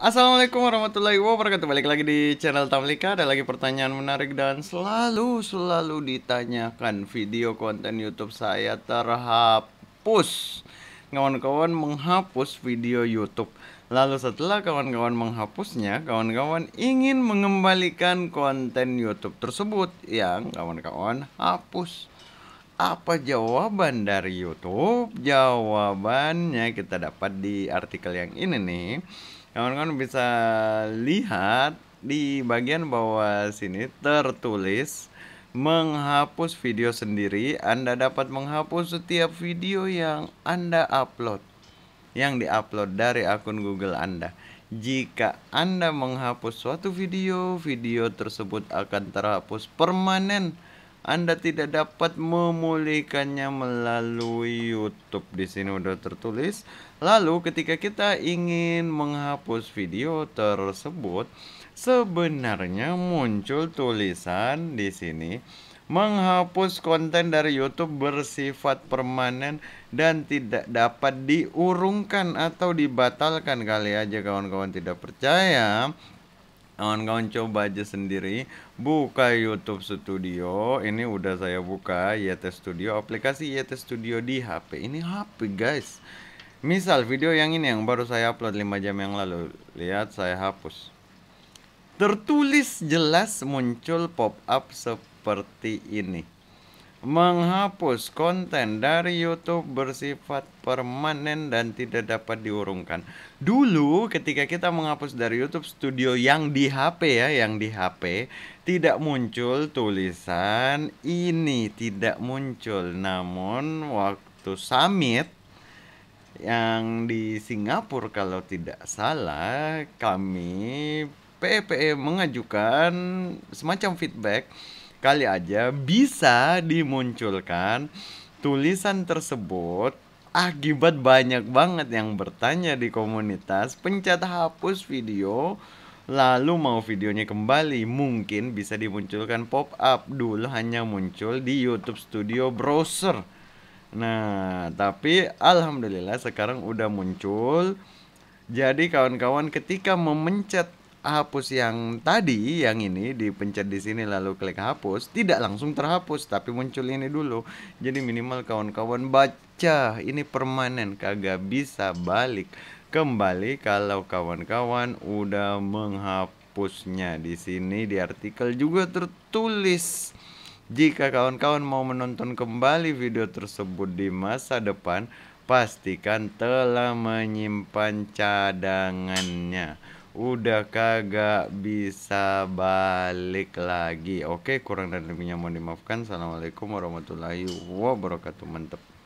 Assalamualaikum warahmatullahi wabarakatuh Balik lagi di channel Tamlika Ada lagi pertanyaan menarik dan selalu Selalu ditanyakan video konten Youtube saya terhapus Kawan-kawan menghapus video Youtube Lalu setelah kawan-kawan menghapusnya Kawan-kawan ingin mengembalikan konten Youtube tersebut Yang kawan-kawan hapus apa jawaban dari YouTube? Jawabannya kita dapat di artikel yang ini nih kawan-kawan bisa lihat di bagian bawah sini tertulis menghapus video sendiri Anda dapat menghapus setiap video yang Anda upload yang diupload dari akun Google Anda jika Anda menghapus suatu video video tersebut akan terhapus permanen anda tidak dapat memulihkannya melalui YouTube. Di sini sudah tertulis. Lalu ketika kita ingin menghapus video tersebut, sebenarnya muncul tulisan di sini menghapus konten dari YouTube bersifat permanen dan tidak dapat diurungkan atau dibatalkan kali aja kawan-kawan tidak percaya kawan-kawan coba aja sendiri buka YouTube Studio ini udah saya buka YT Studio aplikasi YT Studio di HP ini HP guys misal video yang ini yang baru saya upload 5 jam yang lalu lihat saya hapus tertulis jelas muncul pop up seperti ini menghapus konten dari YouTube bersifat permanen dan tidak dapat diurungkan. Dulu ketika kita menghapus dari YouTube Studio yang di HP ya, yang di HP tidak muncul tulisan ini tidak muncul. Namun waktu summit yang di Singapura kalau tidak salah kami PPE mengajukan semacam feedback kali aja bisa dimunculkan tulisan tersebut akibat banyak banget yang bertanya di komunitas pencet hapus video lalu mau videonya kembali mungkin bisa dimunculkan pop up dulu hanya muncul di YouTube Studio browser nah tapi alhamdulillah sekarang udah muncul jadi kawan-kawan ketika memencet hapus yang tadi yang ini dipencet di sini lalu klik hapus tidak langsung terhapus tapi muncul ini dulu jadi minimal kawan-kawan baca ini permanen kagak bisa balik kembali kalau kawan-kawan udah menghapusnya di sini di artikel juga tertulis jika kawan-kawan mau menonton kembali video tersebut di masa depan pastikan telah menyimpan cadangannya udah kagak bisa balik lagi oke kurang dan lebihnya mohon dimaafkan assalamualaikum warahmatullahi wabarakatuh mantep